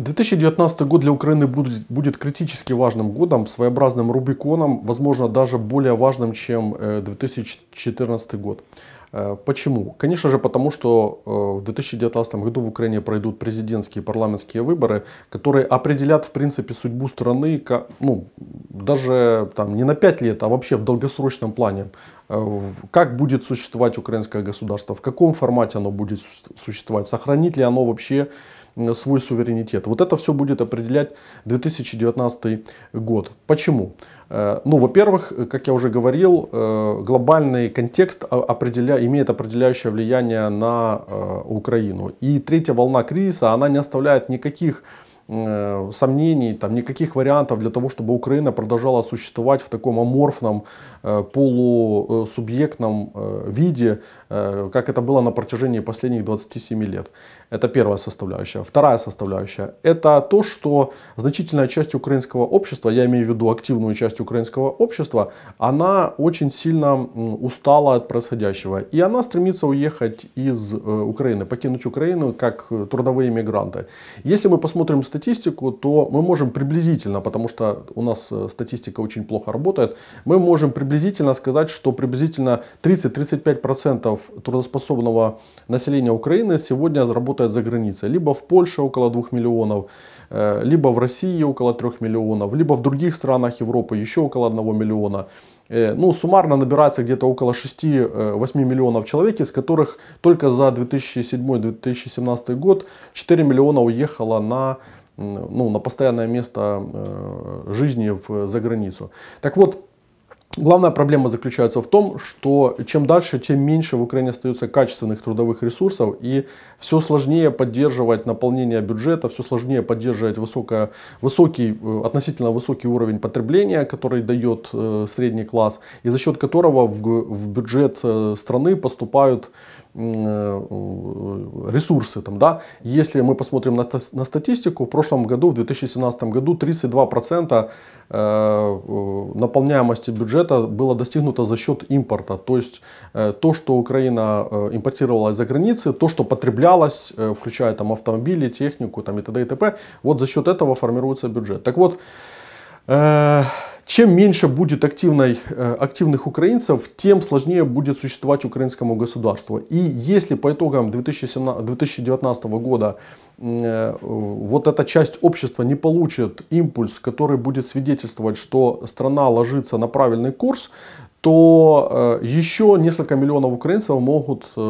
2019 год для Украины будет, будет критически важным годом, своеобразным Рубиконом, возможно, даже более важным, чем 2014 э, год. Э, почему? Конечно же, потому что э, в 2019 году в Украине пройдут президентские и парламентские выборы, которые определят, в принципе, судьбу страны, ну, даже там, не на 5 лет, а вообще в долгосрочном плане. Как будет существовать украинское государство, в каком формате оно будет существовать, сохранит ли оно вообще Э, свой суверенитет. Вот это все будет определять 2019 год. Почему? Э, ну, во-первых, как я уже говорил, э, глобальный контекст определя... имеет определяющее влияние на Украину. И третья волна кризиса, она не оставляет никаких сомнений, там, никаких вариантов для того, чтобы Украина продолжала существовать в таком аморфном, полусубъектном виде, Э, как это было на протяжении последних 27 лет. Это первая составляющая. Вторая составляющая – это то, что значительная часть украинского общества, я имею в виду активную часть украинского общества, она очень сильно устала от происходящего. И она стремится уехать из э, Украины, покинуть Украину как э, трудовые мигранты. Если мы посмотрим статистику, то мы можем приблизительно, потому что у нас статистика очень плохо работает, мы можем приблизительно сказать, что приблизительно 30-35% процентов трудоспособного населения Украины сегодня работает за границей. Либо в Польше около 2 миллионов, э, либо в России около 3 миллионов, либо в других странах Европы еще около 1 миллиона. Э, ну, суммарно набирается где-то около 6-8 э, миллионов человек, из которых только за 2007-2017 год 4 миллиона уехало на ну, на постоянное место жизни в, за границу. Так вот, Главная проблема заключается в том, что чем дальше, тем меньше в Украине остается качественных трудовых ресурсов, и все сложнее поддерживать наполнение бюджета, все сложнее поддерживать высокое, высокий, э, относительно высокий уровень потребления, который дает э, средний класс, и за счет которого в, в бюджет э, страны поступают Э, э, ресурсы. Там, да? Если мы посмотрим на, на статистику, в прошлом году, в 2017 году 32% э, наполняемости бюджета было достигнуто за счет импорта. То есть то, что Украина импортировала из-за границы, то, что потреблялось, включая там, автомобили, технику там, и т.д. и т.п. Вот за счет этого формируется бюджет. Так вот, чем меньше будет активной, э, активных украинцев, тем сложнее будет существовать украинскому государству. И если по итогам 2017, 2019 года э, вот эта часть общества не получит импульс, который будет свидетельствовать, что страна ложится на правильный курс, то э, еще несколько миллионов украинцев могут э, э,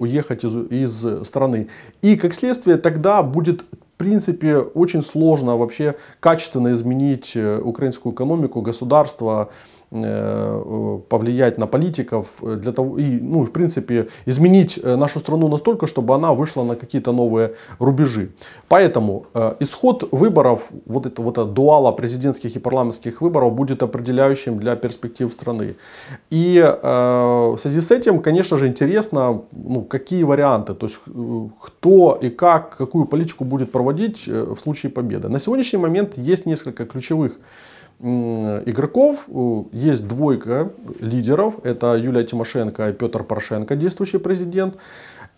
уехать из, из страны. И как следствие тогда будет в принципе, очень сложно вообще качественно изменить украинскую экономику, государство, Э, повлиять на политиков э, для того, и, ну, в принципе, изменить э, нашу страну настолько, чтобы она вышла на какие-то новые рубежи. Поэтому исход выборов, вот это вот это дуала президентских и парламентских выборов будет определяющим для перспектив страны. И в связи с этим, конечно же, интересно, ну, какие варианты, то есть кто и как, какую политику будет проводить в случае победы. На сегодняшний момент есть несколько ключевых игроков. Есть двойка лидеров. Это Юлия Тимошенко и Петр Порошенко, действующий президент.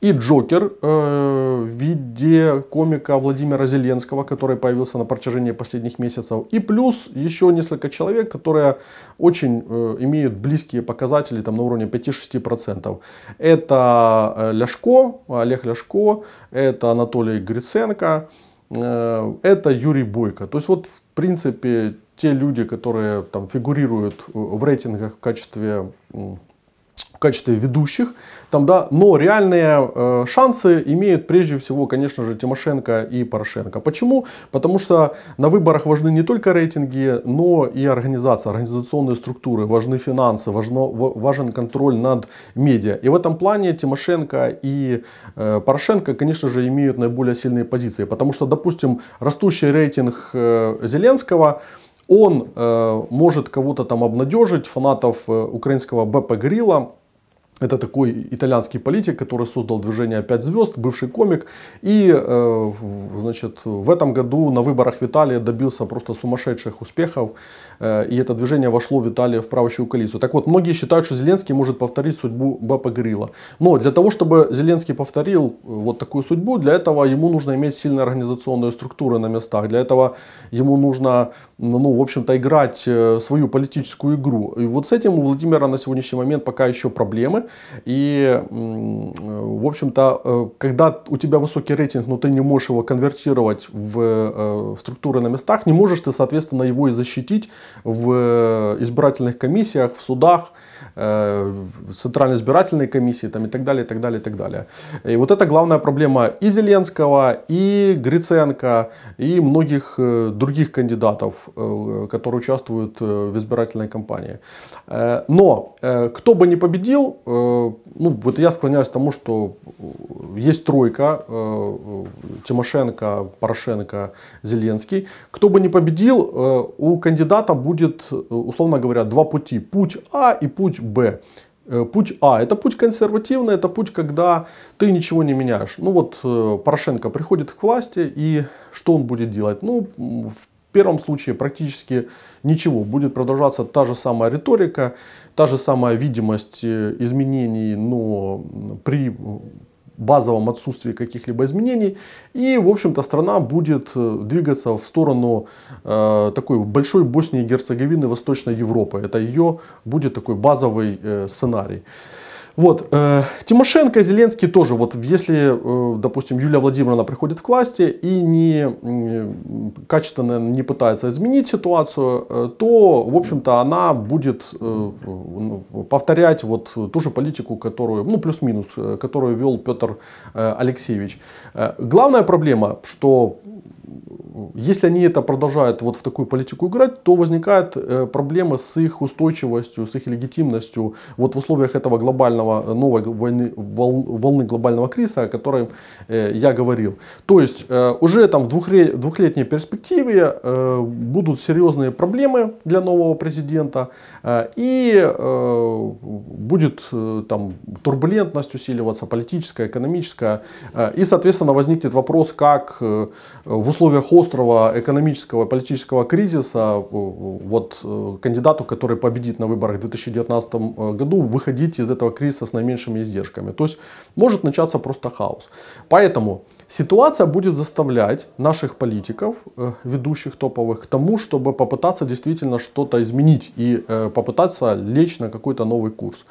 И Джокер э, в виде комика Владимира Зеленского, который появился на протяжении последних месяцев. И плюс еще несколько человек, которые очень э, имеют близкие показатели там, на уровне 5-6%. Это э, Ляшко, Олег Ляшко, это Анатолий Гриценко, э, это Юрий Бойко. То есть вот в принципе те люди, которые там фигурируют в рейтингах в качестве в качестве ведущих, там, да, но реальные э, шансы имеют прежде всего, конечно же, Тимошенко и Порошенко. Почему? Потому что на выборах важны не только рейтинги, но и организация, организационные структуры, важны финансы, важно, важен контроль над медиа. И в этом плане Тимошенко и э, Порошенко, конечно же, имеют наиболее сильные позиции, потому что, допустим, растущий рейтинг э, Зеленского – он э, может кого-то там обнадежить, фанатов э, украинского БП Грила, это такой итальянский политик, который создал движение «Пять звезд», бывший комик. И э, значит, в этом году на выборах в Италии добился просто сумасшедших успехов. Э, и это движение вошло в Италию в правящую коалицию. Так вот, многие считают, что Зеленский может повторить судьбу Бапа Грила. Но для того, чтобы Зеленский повторил э, вот такую судьбу, для этого ему нужно иметь сильные организационные структуры на местах. Для этого ему нужно, ну, в общем-то, играть свою политическую игру. И вот с этим у Владимира на сегодняшний момент пока еще проблемы. И, в общем-то, э, когда у тебя высокий рейтинг, но ты не можешь его конвертировать в, э, в структуры на местах, не можешь ты, соответственно, его и защитить в э, избирательных комиссиях, в судах, в Центральной избирательной комиссии там, и так далее, и так далее, и так далее. И вот это главная проблема и Зеленского, и Гриценко, и многих других кандидатов, которые участвуют в избирательной кампании. Но кто бы не победил, ну вот я склоняюсь к тому, что э, есть тройка э, э, Тимошенко, Порошенко, Зеленский. Кто бы не победил, у кандидата будет, условно говоря, два пути. Путь А и путь Б. Путь А – это путь консервативный, это путь, когда ты ничего не меняешь. Ну вот Порошенко приходит к власти, и что он будет делать? Ну, в в первом случае практически ничего. Будет продолжаться та же самая риторика, та же самая видимость э, изменений, но при базовом отсутствии каких-либо изменений. И, в общем-то, страна будет э, двигаться в сторону э, такой большой Боснии и Герцеговины Восточной Европы. Это ее будет такой базовый э, сценарий. Вот, э, Тимошенко и Зеленский тоже, вот если, э, допустим, Юлия Владимировна приходит к власти и не, не качественно не пытается изменить ситуацию, э, то, в общем-то, она будет э, ну, повторять вот ту же политику, которую, ну, плюс-минус, э, которую вел Петр э, Алексеевич. Э, главная проблема, что если они это продолжают вот в такую политику играть, то возникают э, проблема с их устойчивостью, с их легитимностью вот в условиях этого глобального, э, новой войны, волны глобального кризиса, о которой э, я говорил. То есть уже там в двухлетней перспективе будут серьезные проблемы для нового президента и будет там турбулентность усиливаться, политическая, экономическая и соответственно возникнет вопрос, как в условиях острого экономического и политического кризиса э, вот, э, кандидату, который победит на выборах в 2019 э, году, выходить из этого кризиса с наименьшими издержками. То есть может начаться просто хаос. Поэтому ситуация будет заставлять наших политиков, ведущих топовых, к тому, чтобы попытаться действительно что-то изменить и попытаться лечь на какой-то новый курс.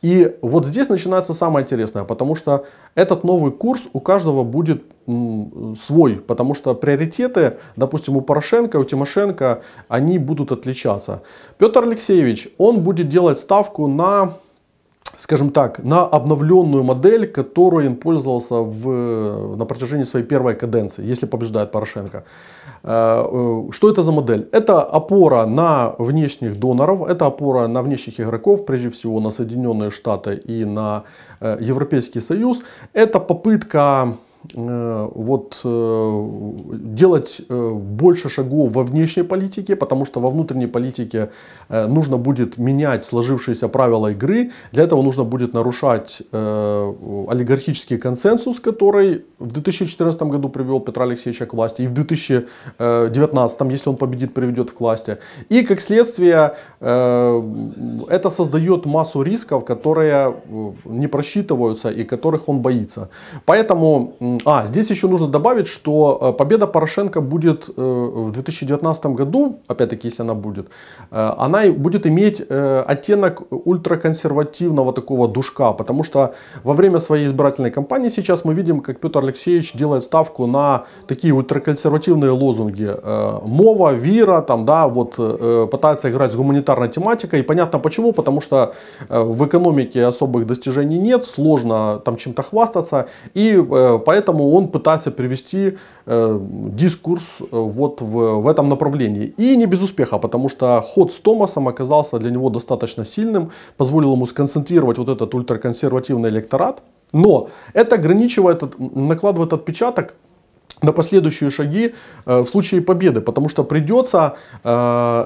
И вот здесь начинается самое интересное, потому что этот новый курс у каждого будет свой, потому что приоритеты, допустим, у Порошенко, у Тимошенко, они будут отличаться. Петр Алексеевич, он будет делать ставку на скажем так, на обновленную модель, которую он пользовался в, на протяжении своей первой каденции, если побеждает Порошенко. Э, э, что это за модель? Это опора на внешних доноров, это опора на внешних игроков, прежде всего на Соединенные Штаты и на э, Европейский Союз. Это попытка Э, вот, э, делать э, больше шагов во внешней политике, потому что во внутренней политике нужно будет менять сложившиеся правила игры. Для этого нужно будет нарушать олигархический консенсус, который в 2014 году привел Петра Алексеевича к власти, и в 2019, если он победит, приведет к власти. И как следствие это создает массу рисков, которые не просчитываются и которых он боится. Поэтому а, здесь еще нужно добавить, что э, победа Порошенко будет э, в 2019 году, опять-таки, если она будет, э, она будет иметь оттенок ультраконсервативного такого душка, потому что во время своей избирательной кампании сейчас мы видим, как Петр Алексеевич делает ставку на такие ультраконсервативные лозунги. Мова, вира, там, да, вот пытается играть с гуманитарной тематикой. И понятно почему, потому что в экономике особых достижений нет, сложно там чем-то хвастаться. И поэтому Поэтому он пытается привести э, дискурс э, вот в, в этом направлении. И не без успеха, потому что ход с Томасом оказался для него достаточно сильным, позволил ему сконцентрировать вот этот ультраконсервативный электорат. Но это ограничивает, накладывает отпечаток на последующие шаги э, в случае победы, потому что придется э,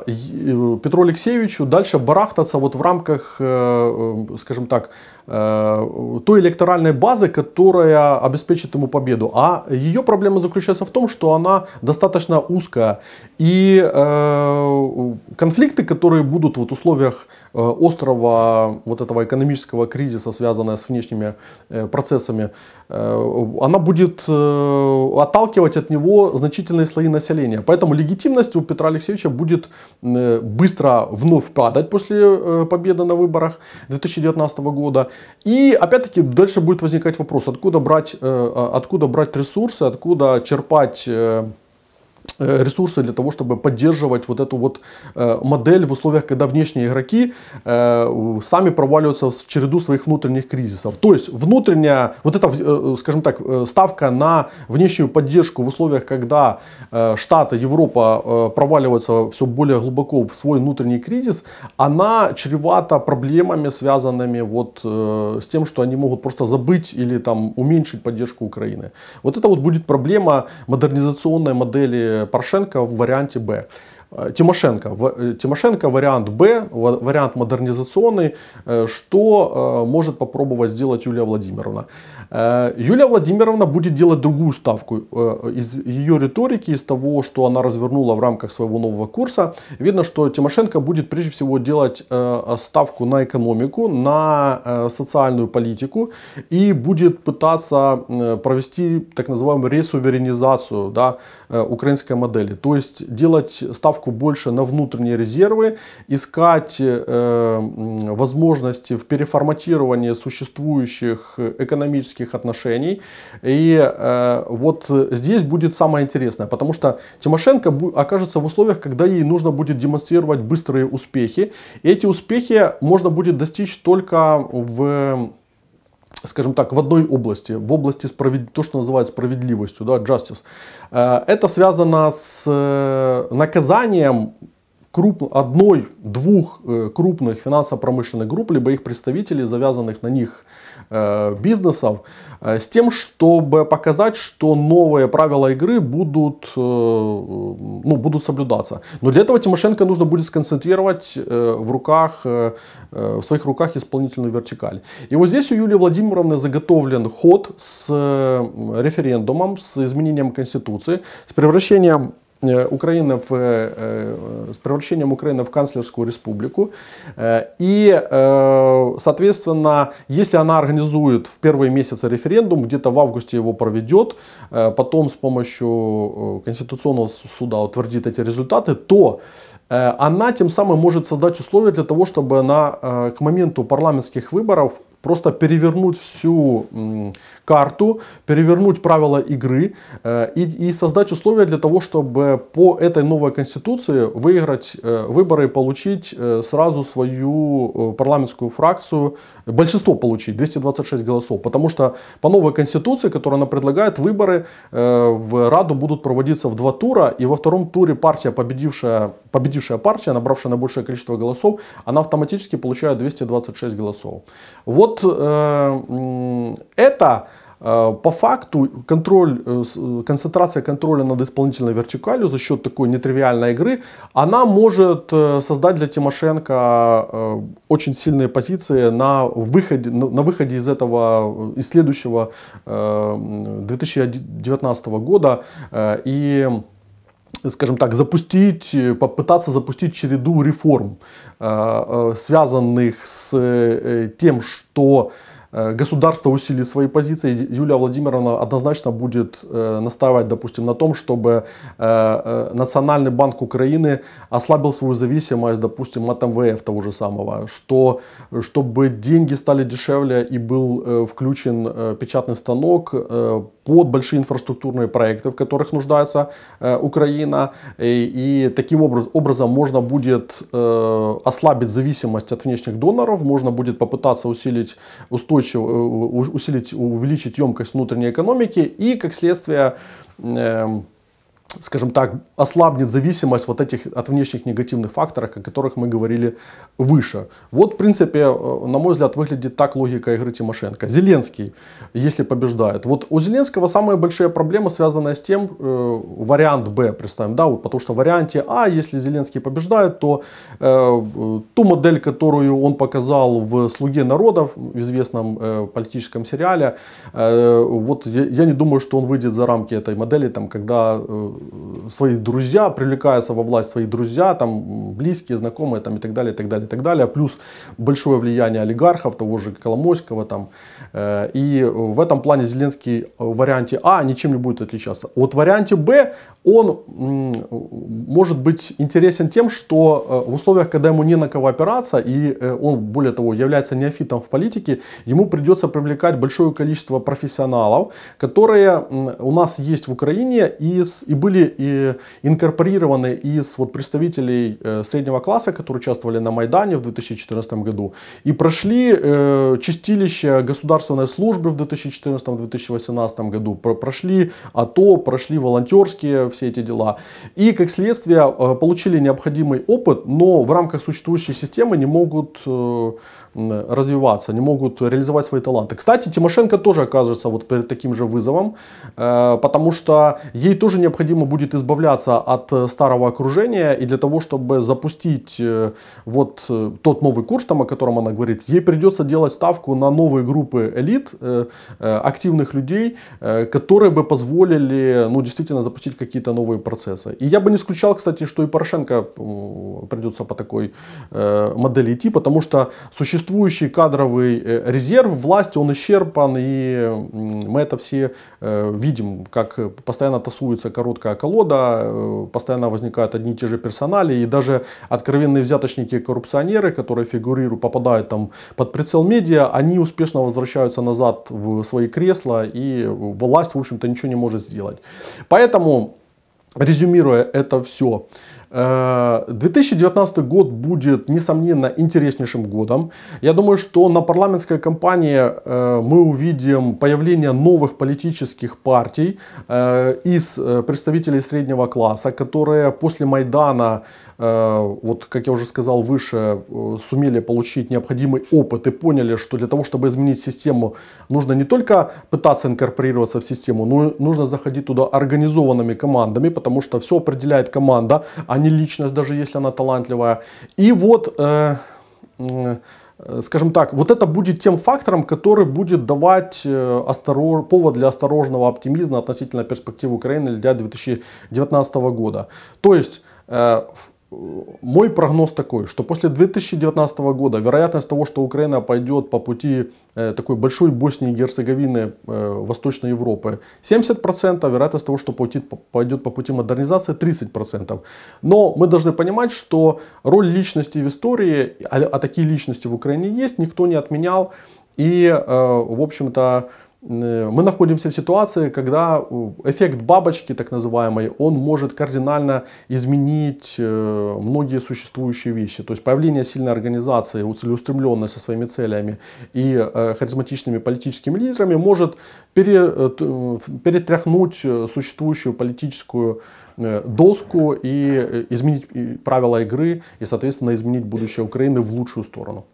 Петру Алексеевичу дальше барахтаться вот в рамках, э, скажем так, той электоральной базы, которая обеспечит ему победу. А ее проблема заключается в том, что она достаточно узкая. И конфликты, которые будут вот в условиях острого вот этого экономического кризиса, связанного с внешними процессами, Э, она будет э, отталкивать от него значительные слои населения. Поэтому легитимность у Петра Алексеевича будет э, быстро вновь падать после победы на выборах 2019 года. И опять-таки дальше будет возникать вопрос, откуда брать, а, откуда брать ресурсы, откуда черпать Э, ресурсы для того, чтобы поддерживать вот эту вот э, модель в условиях, когда внешние игроки э, сами проваливаются в череду своих внутренних кризисов. То есть внутренняя, вот эта, скажем так, ставка на внешнюю поддержку в условиях, когда Штаты, Европа проваливаются все более глубоко в свой внутренний кризис, она чревата проблемами, связанными вот с тем, что они могут просто забыть или там уменьшить поддержку Украины. Вот это вот будет проблема модернизационной модели Порошенка в варианте Б. Э, Тимошенко. Э, Тимошенко вариант Б, вариант модернизационный. Э, что может попробовать сделать Юлия Владимировна? Юлия Владимировна будет делать другую ставку. Из ее риторики, из того, что она развернула в рамках своего нового курса, видно, что Тимошенко будет прежде всего делать ставку на экономику, на социальную политику и будет пытаться провести так называемую ресуверенизацию да, украинской модели. То есть делать ставку ставку больше на внутренние резервы, искать э, возможности в переформатировании существующих экономических отношений. И э, вот здесь будет самое интересное, потому что Тимошенко окажется в условиях, когда ей нужно будет демонстрировать быстрые успехи. И эти успехи можно будет достичь только в скажем так, в одной области, в области справед... то, что называют справедливостью, да, justice. Э, это связано с э, наказанием круп... одной-двух э, крупных финансово-промышленных групп, либо их представителей, завязанных на них э, бизнесов, э, с тем, чтобы показать, что новые правила игры будут, ну, будут соблюдаться. Но для этого Тимошенко нужно будет сконцентрировать в, руках, в своих руках исполнительную вертикаль. И вот здесь у Юлии Владимировны заготовлен ход с референдумом, с изменением Конституции, с превращением Украина в, с превращением Украины в канцлерскую республику. И, соответственно, если она организует в первые месяцы референдум, где-то в августе его проведет, потом с помощью Конституционного суда утвердит эти результаты, то она тем самым может создать условия для того, чтобы она к моменту парламентских выборов просто перевернуть всю карту, перевернуть правила игры э, и, и создать условия для того, чтобы по этой новой конституции выиграть э, выборы и получить э, сразу свою парламентскую фракцию, большинство получить, 226 голосов. Потому что по новой конституции, которую она предлагает, выборы в Раду будут проводиться в два тура, и во втором туре партия, победившая победившая партия, набравшая наибольшее количество голосов, она автоматически получает 226 голосов. Вот э, это э, по факту контроль, э, э, концентрация контроля над исполнительной вертикалью за счет такой нетривиальной игры, она может создать для Тимошенко очень сильные позиции на выходе, на выходе из этого, из следующего 2019 года. И Э, скажем так, запустить, э, попытаться запустить череду реформ, э, связанных с тем, что государство усилит свои позиции. Юлия Владимировна однозначно будет настаивать, допустим, на том, чтобы Национальный банк Украины ослабил свою зависимость, допустим, от МВФ того же самого, что, чтобы деньги стали дешевле и был включен печатный станок, под большие инфраструктурные проекты, в которых нуждается э, Украина. И, и таким образ, образом можно будет э, ослабить зависимость от внешних доноров, можно будет попытаться усилить, устойчив, э, усилить увеличить емкость внутренней экономики и, как следствие, э, скажем так, ослабнет зависимость вот этих от внешних негативных факторов, о которых мы говорили выше. Вот, в принципе, э, на мой взгляд, выглядит так логика игры Тимошенко. Зеленский, если побеждает. Вот у Зеленского самая большая проблема связанные с тем, э, вариант Б, представим, да, вот потому что в варианте А, если Зеленский побеждает, то э, ту модель, которую он показал в «Слуге народов», в известном э, политическом сериале, э, вот я, я не думаю, что он выйдет за рамки этой модели, там, когда э, свои друзья, привлекаются во власть свои друзья, там близкие, знакомые там, и так далее, и так далее, и так далее. Плюс большое влияние олигархов, того же Коломойского. Там. Э, и в этом плане Зеленский в варианте А ничем не будет отличаться. От варианте Б он может быть интересен тем, что э, в условиях, когда ему не на кого опираться, и э, он, более того, является неофитом в политике, ему придется привлекать большое количество профессионалов, которые у нас есть в Украине и, и были и инкорпорированы из вот представителей э, среднего класса, которые участвовали на Майдане в 2014 году и прошли э, чистилище государственной службы в 2014-2018 году, про прошли АТО, прошли волонтерские все эти дела и как следствие э, получили необходимый опыт, но в рамках существующей системы не могут э, развиваться, не могут реализовать свои таланты. Кстати, Тимошенко тоже окажется вот перед таким же вызовом, потому что ей тоже необходимо будет изменить избавляться от э, старого окружения, и для того, чтобы запустить э, вот э, тот новый курс, там, о котором она говорит, ей придется делать ставку на новые группы элит, активных людей, которые бы позволили, ну, действительно запустить какие-то новые процессы. И я бы не исключал, кстати, что и Порошенко придется по такой модели идти, потому что существующий кадровый резерв власти, он исчерпан, и мы это все видим, как постоянно тасуется короткая колода, года э, постоянно возникают одни и те же персонали, и даже откровенные взяточники и коррупционеры, которые фигурируют, попадают там под прицел медиа, они успешно возвращаются назад в свои кресла, и власть, в общем-то, ничего не может сделать. Поэтому, резюмируя это все, 2019 э, год будет, несомненно, интереснейшим годом. Я думаю, что на парламентской кампании э, мы увидим появление новых политических партий э, из представителей среднего класса, которые после Майдана, вот как я уже сказал выше, сумели получить необходимый опыт и поняли, что для того, чтобы изменить систему, нужно не только пытаться инкорпорироваться в систему, но нужно заходить туда организованными командами, потому что все определяет команда, а не личность, даже если она талантливая. И вот, э, э, скажем так, вот это будет тем фактором, который будет давать э, осторож... повод для осторожного оптимизма относительно перспектив Украины для 2019 года. То есть, э, мой прогноз такой, что после 2019 года вероятность того, что Украина пойдет по пути э, такой большой Боснии и Герцеговины э, Восточной Европы 70%, вероятность того, что пойдет, пойдет по пути модернизации 30%. Но мы должны понимать, что роль личности в истории, а, а такие личности в Украине есть, никто не отменял. И, э, в общем-то, Э, мы находимся в ситуации, когда э, эффект бабочки, так называемый, он может кардинально изменить э, многие существующие вещи. То есть появление сильной организации, целеустремленной со своими целями и харизматичными политическими лидерами может пере, перетряхнуть существующую политическую доску и изменить правила игры и, соответственно, изменить будущее Украины в лучшую сторону.